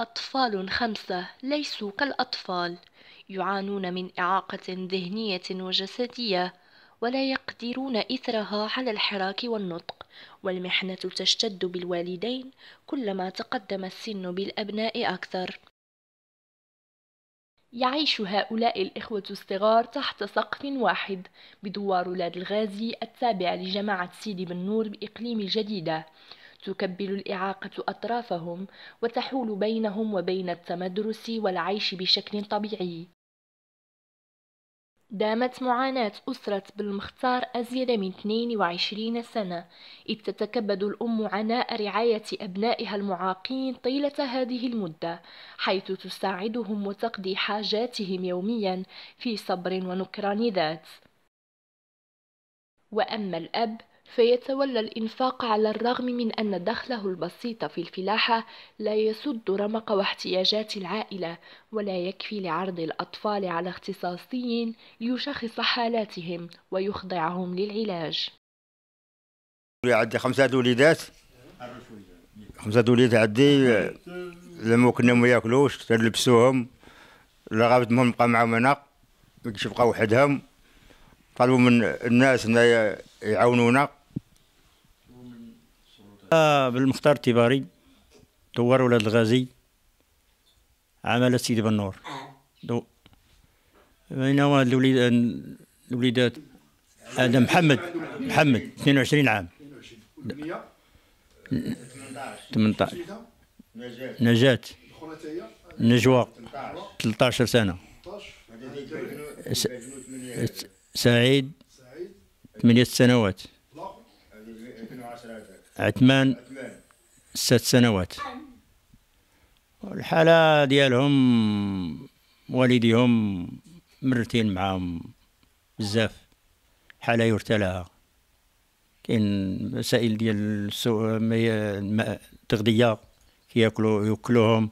أطفال خمسة ليسوا كالأطفال يعانون من إعاقة ذهنية وجسدية ولا يقدرون إثرها على الحراك والنطق والمحنة تشتد بالوالدين كلما تقدم السن بالأبناء أكثر يعيش هؤلاء الإخوة الصغار تحت سقف واحد بدوار ولاد الغازي التابع لجماعة سيدي بن نور بإقليم الجديدة تكبل الإعاقة أطرافهم وتحول بينهم وبين التمدرس والعيش بشكل طبيعي دامت معاناة أسرة بالمختار أزيد من 22 سنة إذ تتكبد الأم عناء رعاية أبنائها المعاقين طيلة هذه المدة حيث تساعدهم وتقضي حاجاتهم يوميا في صبر ونكران ذات وأما الأب فيتولى الإنفاق على الرغم من أن دخله البسيط في الفلاحة لا يسد رمق واحتياجات العائلة ولا يكفي لعرض الأطفال على اختصاصي ليشخص حالاتهم ويخضعهم للعلاج عندي خمسة وليدات خمسة وليدات عندي لما كنا ما ياكلوش تلبسوهم لغاية رغبتهم نبقى معاهم هنا ما وحدهم طلبوا من الناس ان يعاونونا آه، بالمختار التباري دوار ولاد الغازي عمل السيد بنور دو هنا واحد الوليد الوليدات هذا محمد محمد 22 عام 18 نجاة نجوى 13 سنة سعيد ثمانية سنوات عثمان ست سنوات الحالة ديالهم والديهم مرتين معاهم بزاف حالة يرثى لها كاين مسائل ديال التغذية كياكلو ياكلوهم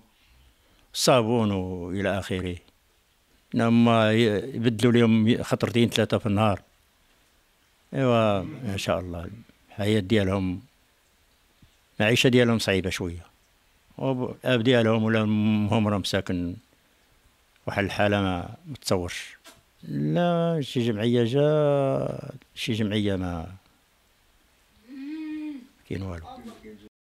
صابون والى اخره هما نعم، يبدلوا لهم خطرتين ثلاثه في النهار ايوا ما شاء الله الحياه ديالهم المعيشه ديالهم صعيبه شويه والاب ديالهم ولا امهم راهم ساكن واحد الحاله ما متصورش لا شي جمعيه جا شي جمعيه ما كاين والو